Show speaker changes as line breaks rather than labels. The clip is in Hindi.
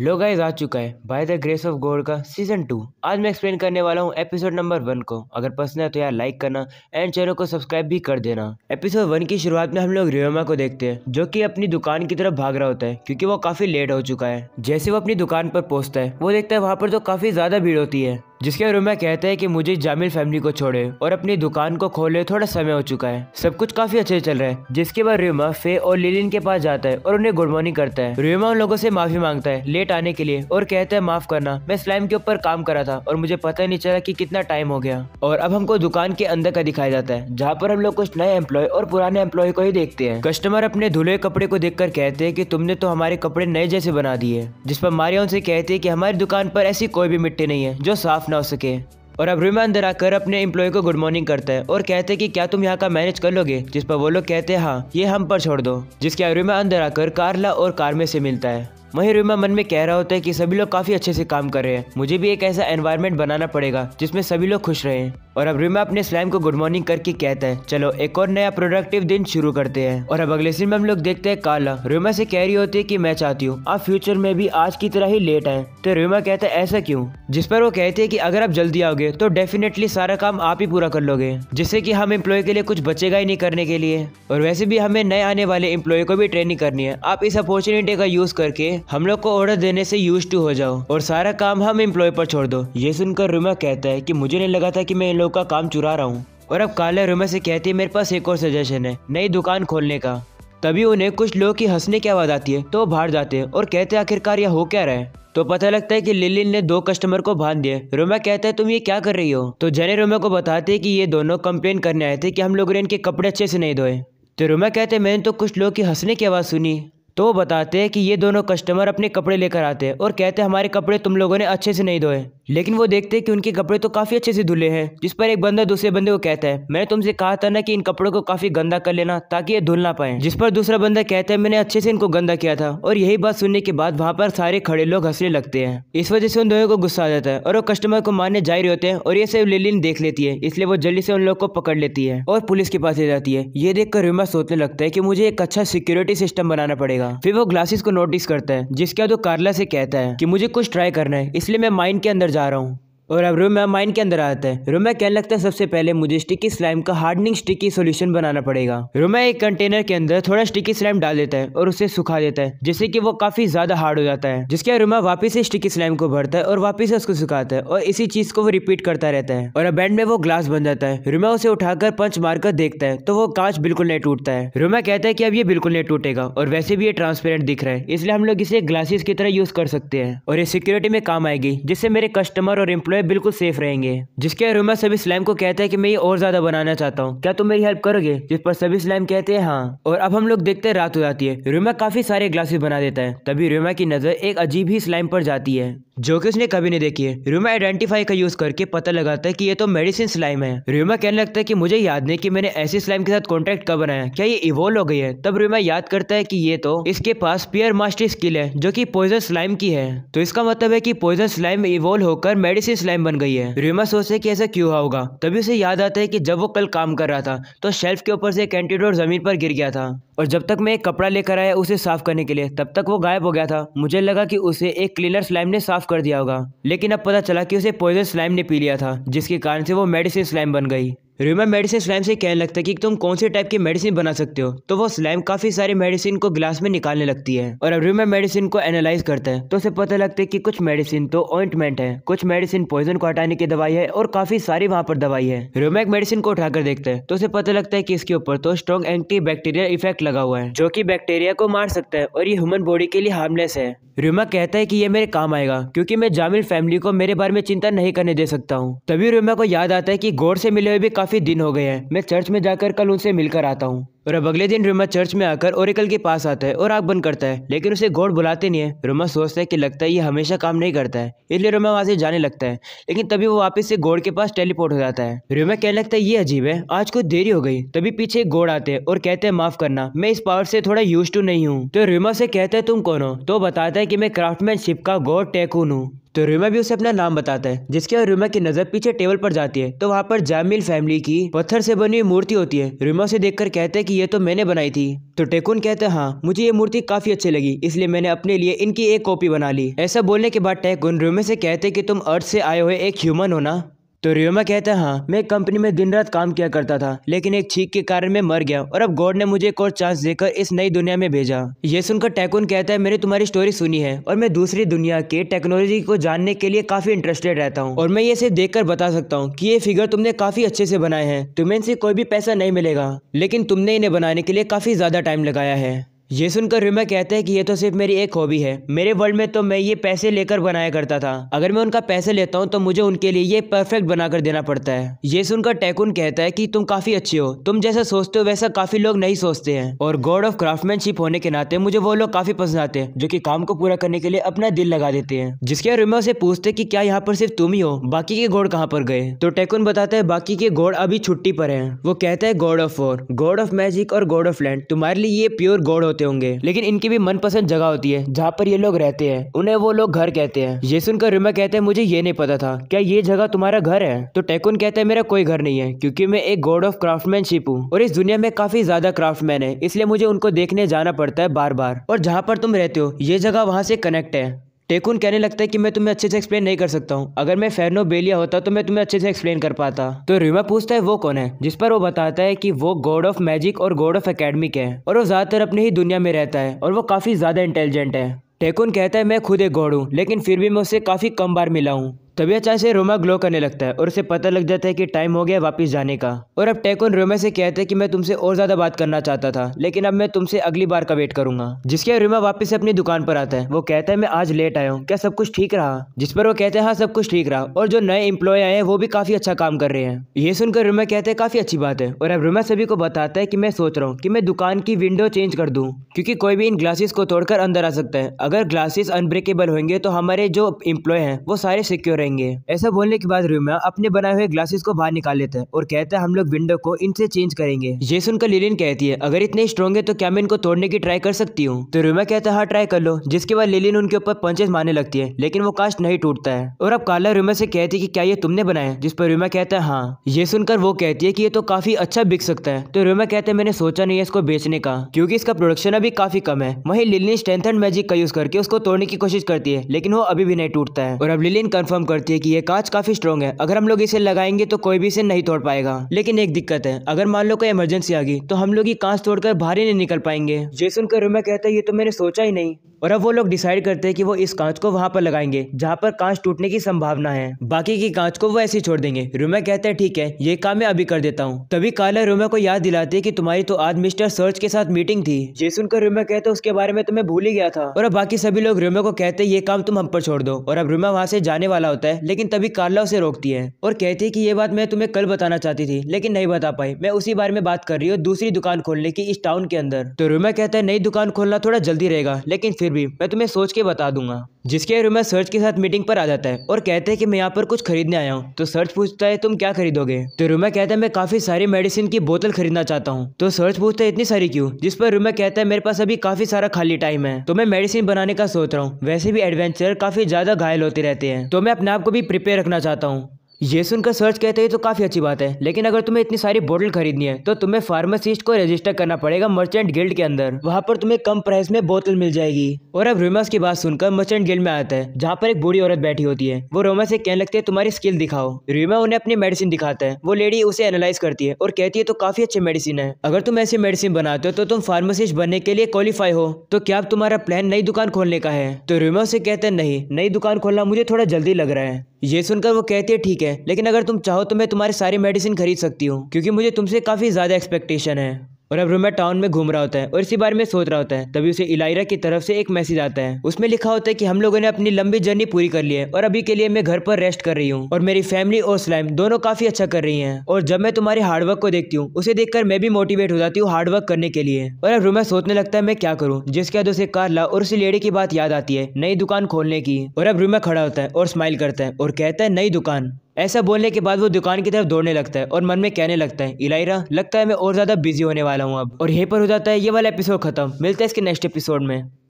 लोग गाइज आ चुका है by the grace of God का सीजन टू आज मैं एक्सप्लेन करने वाला हूँ एपिसोड नंबर वन को अगर पसंद है तो यार लाइक करना एंड चैनल को सब्सक्राइब भी कर देना एपिसोड वन की शुरुआत में हम लोग रियोमा को देखते हैं जो कि अपनी दुकान की तरफ भाग रहा होता है क्योंकि वो काफी लेट हो चुका है जैसे वो अपनी दुकान पर पहुंचता है वो देखता है वहाँ पर तो काफी ज्यादा भीड़ होती है जिसके रूमा कहते हैं कि मुझे जामिल फैमिली को छोड़े और अपनी दुकान को खोले थोड़ा समय हो चुका है सब कुछ काफी अच्छे चल रहा है जिसके बाद रूमा फे और लिलिन के पास जाता है और उन्हें गुड मॉर्निंग करता है रूमा उन लोगों से माफी मांगता है लेट आने के लिए और कहता है माफ करना मैं स्लाइम के ऊपर काम करा था और मुझे पता नहीं चला की कि कितना टाइम हो गया और अब हमको दुकान के अंदर का दिखाया जाता है जहाँ पर हम लोग कुछ नए एम्प्लॉय और पुराने एम्प्लॉय को ही देखते हैं कस्टमर अपने धुले कपड़े को देख कहते हैं की तुमने तो हमारे कपड़े नए जैसे बना दिए जिस पर मारिया उनसे कहते है की हमारी दुकान पर ऐसी कोई भी मिट्टी नहीं है जो साफ माफ़ ना हो सके और अब रुमान अंदर आकर अपने एम्प्लॉय को गुड मॉर्निंग करता है और कहते हैं कि क्या तुम यहाँ का मैनेज कर लोगे जिस पर वो लोग कहते हैं हाँ ये हम पर छोड़ दो जिसके अरुमा अंदर आकर कारला और में से मिलता है वहीं रूमा मन में कह रहा होता है कि सभी लोग काफ़ी अच्छे से काम कर रहे हैं मुझे भी एक ऐसा एनवायरमेंट बनाना पड़ेगा जिसमें सभी लोग खुश रहे और अब रिमा अपने स्लाइम को गुड मॉर्निंग करके कहता है चलो एक और नया प्रोडक्टिव दिन शुरू करते हैं और अब अगले सीन में हम लोग देखते हैं काला रिमा से कह रही होती है की मैं चाहती हूँ आप फ्यूचर में भी आज की तरह ही लेट आए तो रिमा कहता है ऐसा क्यूँ जिस पर वो कहते हैं की अगर आप जल्दी आओगे तो डेफिनेटली सारा काम आप ही पूरा कर लोगे जिससे की हम इम्प्लॉय के लिए कुछ बचेगा ही नहीं करने के लिए और वैसे भी हमें नए आने वाले इम्प्लॉय को भी ट्रेनिंग करनी है आप इस अपॉर्चुनिटी का यूज करके हम लोग को ऑर्डर देने से यूज टू हो जाओ और सारा काम हम इम्प्लॉय पर छोड़ दो ये सुनकर रिमा कहता है की मुझे नहीं लगा था की मैं इन लोग का काम चुरा रहा हूँ और अब काले रुमे से कहती है मेरे पास एक और सजेशन है नई दुकान खोलने का तभी उन्हें कुछ लोग की हंसने की आवाज आती है तो वो बाहर जाते हैं और कहते आखिरकार यह हो क्या रहा है तो पता लगता है कि लिलिन ने दो कस्टमर को बांध दिए रोमा कहता है तुम ये क्या कर रही हो तो जने रोमा को बताते हैं कि ये दोनों कंप्लेन करने आए थे कि हम लोगों ने इनके कपड़े अच्छे से नहीं धोए तो रोमा कहते हैं मैंने तो कुछ लोग की हंसने की आवाज़ सुनी तो बताते हैं कि ये दोनों कस्टमर अपने कपड़े लेकर आते हैं और कहते हैं हमारे कपड़े तुम लोगों ने अच्छे से नहीं धोए लेकिन वो देखते हैं कि उनके कपड़े तो काफ़ी अच्छे से धुले हैं जिस पर एक बंदा दूसरे बंदे को कहता है मैंने तुमसे कहा था ना कि इन कपड़ों को काफ़ी गंदा कर लेना ताकि ये धुल ना पाए जिस पर दूसरा बंदा कहता है मैंने अच्छे से इनको गंदा किया था और यही बात सुनने के बाद वहाँ पर सारे खड़े लोग हंसने लगते हैं इस वजह से उन दोनों को गुस्सा आ जाता है और वो कस्टमर को मारने जा रहे होते हैं और ये सब लेलिन देख लेती है इसलिए वो जल्दी से उन लोग को पकड़ लेती है और पुलिस के पास ले जाती है ये देखकर रिमा सोचने लगता है कि मुझे एक अच्छा सिक्योरिटी सिस्टम बनाना पड़ेगा था फिर वो ग्लासेस को नोटिस करता है जिसके बाद वो कार्ला से कहता है कि मुझे कुछ ट्राई करना है इसलिए मैं माइंड के अंदर जा रहा हूँ और अब रूम में माइन के अंदर आता है में कहने लगता है सबसे पहले मुझे स्टिकी स्लाइम का हार्डनिंग स्टिकी सॉल्यूशन बनाना पड़ेगा में एक कंटेनर के अंदर थोड़ा स्टिकी स्लाइम डाल देता है और उसे सुखा देता है जिससे कि वो काफी ज्यादा हार्ड हो जाता है जिसके रूमा वापिस से स्टिकी स्लाइम को भरता है और वापिस उसको सुखाता है और इसी चीज को वो रिपीट करता रहता है और अब एंड में वो ग्लास बन जाता है रूमा उसे उठाकर पंच मारकर देखता है तो वो कांच बिल्कुल नहीं टूटता है रूमा कहता है की अब ये बिल्कुल नहीं टूटेगा और वैसे भी ये ट्रांसपेरेंट दिख रहा है इसलिए हम लोग इसे ग्लासेस की तरह यूज कर सकते हैं और ये सिक्योरिटी में काम आएगी जिससे मेरे कस्टमर और एम्प्लॉय वे बिल्कुल सेफ रहेंगे जिसके रूमा सभी स्लैम को कहता है कि मैं ये और ज्यादा बनाना चाहता हूँ क्या तुम मेरी हेल्प करोगे जिस पर सभी स्लैम कहते हैं हाँ और अब हम लोग देखते हैं रात हो जाती है रूमा काफी सारे ग्लासेस बना देता है तभी रूमा की नजर एक अजीब ही स्लैम पर जाती है जो कि उसने कभी नहीं देखी है रूमा आइडेंटिफाई का यूज करके पता लगाता है कि ये तो मेडिसिन स्लाइम है रूमा कहने लगता है कि मुझे याद नहीं कि मैंने ऐसी स्लाइम के साथ कॉन्टैक्ट कब बनाया क्या ये इवोल्व हो गई है तब रूमा याद करता है कि ये तो इसके पास पियर मास्टर स्किल है जो कि पॉइजन स्लाइम की है तो इसका मतलब है कि पॉइजन स्लाइम इवोल्व होकर मेडिसिन स्लाइम बन गई है र्यूमा सोचते है कि ऐसा क्यों होगा तभी उसे याद आता है कि जब वो कल काम कर रहा था तो शेल्फ के ऊपर से एक एंटीडोर जमीन पर गिर गया था और जब तक मैं एक कपड़ा लेकर आया उसे साफ करने के लिए तब तक वो गायब हो गया था मुझे लगा कि उसे एक क्लीनर स्लाइम ने साफ कर दिया होगा लेकिन अब पता चला कि उसे पॉइजन स्लाइम ने पी लिया था जिसके कारण से वो मेडिसिन स्लाइम बन गई रिमा मेडिसिन स्लैम से कहने लगता है कि तुम कौन से टाइप की मेडिसिन बना सकते हो तो वो स्लैम काफी सारे मेडिसिन को ग्लास में निकालने लगती है और अब रिमा मेडिसिन को एनालाइज करता है तो उसे पता लगता है कि कुछ मेडिसिन तो ऑइंटमेंट है कुछ मेडिसिन पॉइजन को हटाने की दवाई है और काफी सारी वहाँ पर दवाई है रिमा एक मेडिसिन को उठाकर देखता है तो उसे पता लगता है की इसके ऊपर तो स्ट्रॉन्ग एंटी इफेक्ट लगा हुआ है जो की बैक्टीरिया को मार सकता है और ये ह्यूमन बॉडी के लिए हार्मलेस है रिमा कहता है की ये मेरे काम आएगा क्यूँकी मैं जामिल फैमिली को मेरे बारे में चिंता नहीं करने दे सकता हूँ तभी रिमा को याद आता है की गौर से मिले हुए भी काफ़ी दिन हो गए हैं मैं चर्च में जाकर कल उनसे मिलकर आता हूँ और अब अगले दिन रुमा चर्च में आकर ओरिकल के पास आता है और आग बंद करता है लेकिन उसे गोड बुलाते नहीं है रुमा सोचता है कि लगता है ये हमेशा काम नहीं करता है इसलिए रुमा वहाँ से जाने लगता है लेकिन तभी वो वापस से गोड के पास टेलीपोर्ट हो जाता है रुमा कहने लगता है ये अजीब है आज कुछ देरी हो गई तभी पीछे गोड आते हैं और कहते हैं माफ करना मैं इस पावर से थोड़ा यूज टू नहीं हूँ तो रुमा से कहता है तुम कौन हो तो बताता है की मैं क्राफ्टमैनशिप का गोड टेकून हूँ तो रूमा भी उसे अपना नाम बताता है जिसके और रूमा की नजर पीछे टेबल पर जाती है तो वहाँ पर जामिल फैमिली की पत्थर से बनी हुई मूर्ति होती है रूमा उसे देखकर कहते हैं कि ये तो मैंने बनाई थी तो टेकुन कहते हाँ मुझे ये मूर्ति काफी अच्छी लगी इसलिए मैंने अपने लिए इनकी एक कॉपी बना ली ऐसा बोलने के बाद टेकुन रूमे से कहते कि तुम अर्थ से आए हुए एक ह्यूमन हो ना तो रियोमा कहता है हाँ मैं कंपनी में दिन रात काम किया करता था लेकिन एक छीक के कारण मैं मर गया और अब गॉड ने मुझे एक और चांस देकर इस नई दुनिया में भेजा ये सुनकर टैकून कहता है मैंने तुम्हारी स्टोरी सुनी है और मैं दूसरी दुनिया के टेक्नोलॉजी को जानने के लिए काफी इंटरेस्टेड रहता हूँ और मैं ये इसे देखकर बता सकता हूँ की ये फिगर तुमने काफी अच्छे से बनाए हैं तुम्हें इनसे कोई भी पैसा नहीं मिलेगा लेकिन तुमने इन्हें बनाने के लिए काफी ज्यादा टाइम लगाया है ये सुनकर रिमा कहते हैं कि ये तो सिर्फ मेरी एक हॉबी है मेरे वर्ल्ड में तो मैं ये पैसे लेकर बनाया करता था अगर मैं उनका पैसे लेता हूँ तो मुझे उनके लिए ये परफेक्ट बनाकर देना पड़ता है ये सुनकर टैकुन कहता है कि तुम काफी अच्छे हो तुम जैसा सोचते हो वैसा काफी लोग नहीं सोचते हैं और गॉड ऑफ क्राफ्टमैनशिप होने के नाते मुझे वो लोग काफी पसंद आते हैं जो की काम को पूरा करने के लिए अपना दिल लगा देते हैं जिसके रिमा से पूछते की क्या यहाँ पर सिर्फ तुम ही हो बाकी के गोड कहाँ पर गए तो टैकुन बताते हैं बाकी के गोड अभी छुट्टी पर है वो कहता है god of war god of magic और गॉड ऑफ लैंड तुम्हारे लिए ये प्योर गॉड होते होंगे लेकिन इनकी भी मनपसंद जगह होती है जहाँ पर ये लोग रहते हैं उन्हें वो लोग घर कहते हैं ये सुनकर रिमा कहते हैं मुझे ये नहीं पता था क्या ये जगह तुम्हारा घर है तो टेकुन कहते हैं मेरा कोई घर नहीं है क्यूँकी मैं एक गॉड ऑफ क्राफ्टमैनशिप हूँ और इस दुनिया में काफी ज्यादा क्राफ्टमैन है इसलिए मुझे उनको देखने जाना पड़ता है बार बार और जहाँ पर तुम रहते हो ये जगह वहाँ से कनेक्ट है टेकुन कहने लगता है कि मैं तुम्हें अच्छे से एक्सप्लेन नहीं कर सकता हूँ अगर मैं फेरनो बेलिया होता तो मैं तुम्हें अच्छे से एक्सप्लेन कर पाता तो रिमा पूछता है वो कौन है जिस पर वो बताता है कि वो गॉड ऑफ मैजिक और गॉड ऑफ अकेडमी के है और वो ज़्यादातर अपनी ही दुनिया में रहता है और वो काफ़ी ज़्यादा इंटेलिजेंट है टेकुन कहता है मैं खुद एक गौड़ हूँ लेकिन फिर भी मैं उससे काफ़ी कम बार मिला हूँ तभी अचानक से रोमा ग्लो करने लगता है और उसे पता लग जाता है कि टाइम हो गया वापस जाने का और अब टेकोन रोमा से कहते हैं कि मैं तुमसे और ज्यादा बात करना चाहता था लेकिन अब मैं तुमसे अगली बार का वेट करूंगा जिसके रोमा वापस अपनी दुकान पर आता है वो कहता है मैं आज लेट आया हूँ क्या सब कुछ ठीक रहा जिस पर वो कहते हैं हाँ सब कुछ ठीक रहा और जो नए इम्प्लॉय आए हैं वो भी काफी अच्छा काम कर रहे हैं ये सुनकर रोमा कहते हैं काफी अच्छी बात है और अब रोमा सभी को बताता है की मैं सोच रहा हूँ की मैं दुकान की विंडो चेंज कर दूँ क्योंकि कोई भी इन ग्लासेस को तोड़कर अंदर आ सकता है अगर ग्लासेस अनब्रेकेबल होंगे तो हमारे जो इम्प्लॉय है वो सारे सिक्योर रहेंगे ऐसा बोलने के बाद रूमा अपने बनाए हुए ग्लासेस को बाहर निकाल लेते हैं और कहते हैं हम लोग विंडो को इनसे चेंज करेंगे ये सुनकर लिलिन कहती है अगर इतने स्ट्रॉन्ग है तो क्या मैं इनको तोड़ने की ट्राई कर सकती हूँ तो रूमा कहता है हाँ ट्राई कर लो जिसके बाद लिलिन उनके ऊपर पंचेस मारने लगती है लेकिन वो कास्ट नहीं टूटता है और अब काला रूमा से कहती है क्या ये तुमने बनाया जिस पर रूमा कहता है हाँ ये सुनकर वो कहती है की ये तो काफी अच्छा बिक सकता है तो रूमा कहते हैं मैंने सोचा नहीं है इसको बेचने का क्योंकि इसका प्रोडक्शन अभी काफी कम है वही लिलिन स्ट्रेंथ मैजिक का यूज करके उसको तोड़ने की कोशिश करती है लेकिन वो अभी भी नहीं टूटता है और अब लिलिन कन्फर्म कर करती है कि ये कांच काफी स्ट्रॉन्ग है अगर हम लोग इसे लगाएंगे तो कोई भी इसे नहीं तोड़ पाएगा लेकिन एक दिक्कत है अगर मान लो कोई इमरजेंसी आ गई तो हम लोग ये कांच तोड़कर बाहर ही नहीं निकल पाएंगे जेसन का रूमा कहता है ये तो मैंने सोचा ही नहीं और अब वो लोग डिसाइड करते हैं कि वो इस कांच को वहाँ पर लगाएंगे जहाँ पर कांच टूटने की संभावना है बाकी की कांच को वो ऐसे ही छोड़ देंगे रूमा कहते है ठीक है ये काम मैं अभी कर देता हूँ तभी काला रूमा को याद दिलाती की कि तुम्हारी तो आज मिस्टर सर्च के साथ मीटिंग थी जेसन का रूमा कहते उसके बारे में तुम्हें तो भूल ही गया था और अब बाकी सभी लोग रूमा को कहते ये काम तुम हम पर छोड़ दो और अब रूमा वहाँ से जाने वाला होता है जाता है लेकिन तभी कार्ला उसे रोकती है और कहती है कि ये बात मैं तुम्हें कल बताना चाहती थी लेकिन नहीं बता पाई मैं उसी बारे में बात कर रही हूँ दूसरी दुकान खोलने की इस टाउन के अंदर तो रोमा कहता है नई दुकान खोलना थोड़ा जल्दी रहेगा लेकिन फिर भी मैं तुम्हें सोच के बता दूंगा जिसके रूम में सर्च के साथ मीटिंग पर आ जाता है और कहते हैं कि मैं यहाँ पर कुछ खरीदने आया हूँ तो सर्च पूछता है तुम क्या खरीदोगे तो रूमा कहता है मैं काफी सारी मेडिसिन की बोतल खरीदना चाहता हूँ तो सर्च पूछता है इतनी सारी क्यों जिस पर रूमा कहता है मेरे पास अभी काफी सारा खाली टाइम है तो मैं मेडिसिन बनाने का सोच रहा हूँ वैसे भी एडवेंचर काफी ज्यादा घायल होते रहते हैं तो मैं अपने आप को भी प्रिपेयर रखना चाहता हूँ ये सुनकर सर्च कहते हैं तो काफ़ी अच्छी बात है लेकिन अगर तुम्हें इतनी सारी बोतल खरीदनी है तो तुम्हें फार्मासिस्ट को रजिस्टर करना पड़ेगा मर्चेंट गिल्ड के अंदर वहाँ पर तुम्हें कम प्राइस में बोतल मिल जाएगी और अब रोमस की बात सुनकर मर्चेंट गिल्ड में आता है जहाँ पर एक बूढ़ी औरत बैठी होती है वो रोमा से कहने लगती है तुम्हारी स्किल दिखाओ रोमा उन्हें अपनी मेडिसिन दिखाता है वो लेडी उसे एनालाइज करती है और कहती है तो काफ़ी अच्छी मेडिसिन है अगर तुम ऐसी मेडिसिन बनाते हो तो तुम फार्मासिस्ट बनने के लिए क्वालिफाई हो तो क्या तुम्हारा प्लान नई दुकान खोलने का है तो रोमा उसे कहते नहीं नई दुकान खोलना मुझे थोड़ा जल्दी लग रहा है ये सुनकर वो कहती है ठीक है लेकिन अगर तुम चाहो तो मैं तुम्हारी सारी मेडिसिन खरीद सकती हूँ क्योंकि मुझे तुमसे काफ़ी ज़्यादा एक्सपेक्टेशन है और अब रोमा टाउन में घूम रहा होता है और इसी बारे में सोच रहा होता है तभी उसे इलायरा की तरफ से एक मैसेज आता है उसमें लिखा होता है कि हम लोगों ने अपनी लंबी जर्नी पूरी कर ली है और अभी के लिए मैं घर पर रेस्ट कर रही हूँ और मेरी फैमिली और स्लाइम दोनों काफी अच्छा कर रही है और जब मैं तुम्हारे हार्डवर्क को देखती हूँ उसे देखकर मैं भी मोटिवेट हो जाती हूँ हार्डवर्क करने के लिए और अब रोमा सोचने लगता है मैं क्या करूँ जिसके बाद उसे कार ला और उसी लेडी की बात याद आती है नई दुकान खोलने की और अब रूमा खड़ा होता है और स्माइल करता है और कहता है नई दुकान ऐसा बोलने के बाद वो दुकान की तरफ दौड़ने लगता है और मन में कहने लगता है इलायरा लगता है मैं और ज़्यादा बिजी होने वाला हूँ अब और यहीं पर हो जाता है ये वाला एपिसोड खत्म मिलता है इसके नेक्स्ट एपिसोड में